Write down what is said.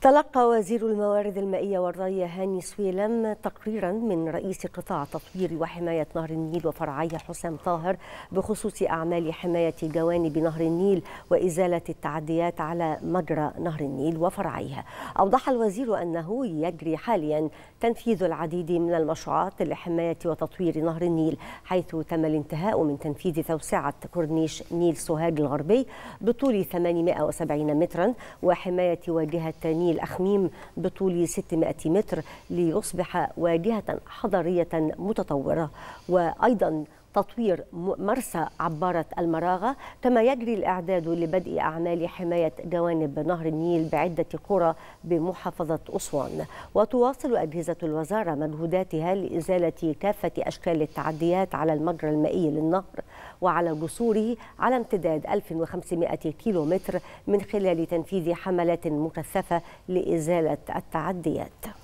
تلقى وزير الموارد المائية والري هاني سويلم تقريرا من رئيس قطاع تطوير وحماية نهر النيل وفرعيه حسام طاهر بخصوص أعمال حماية جوانب نهر النيل وإزالة التعديات على مجرى نهر النيل وفرعيها أوضح الوزير أنه يجري حاليا تنفيذ العديد من المشروعات لحماية وتطوير نهر النيل حيث تم الانتهاء من تنفيذ توسعة كورنيش نيل سوهاج الغربي بطول 870 مترا وحماية واجهة نيل النيل أخميم بطول 600 متر ليصبح واجهة حضرية متطورة وأيضا تطوير مرسى عبارة المراغة كما يجري الإعداد لبدء أعمال حماية جوانب نهر النيل بعدة قرى بمحافظة أسوان وتواصل أجهزة الوزارة مجهوداتها لإزالة كافة أشكال التعديات على المجرى المائي للنهر وعلى جسوره على امتداد 1500 كيلومتر من خلال تنفيذ حملات مكثفة لإزالة التعديات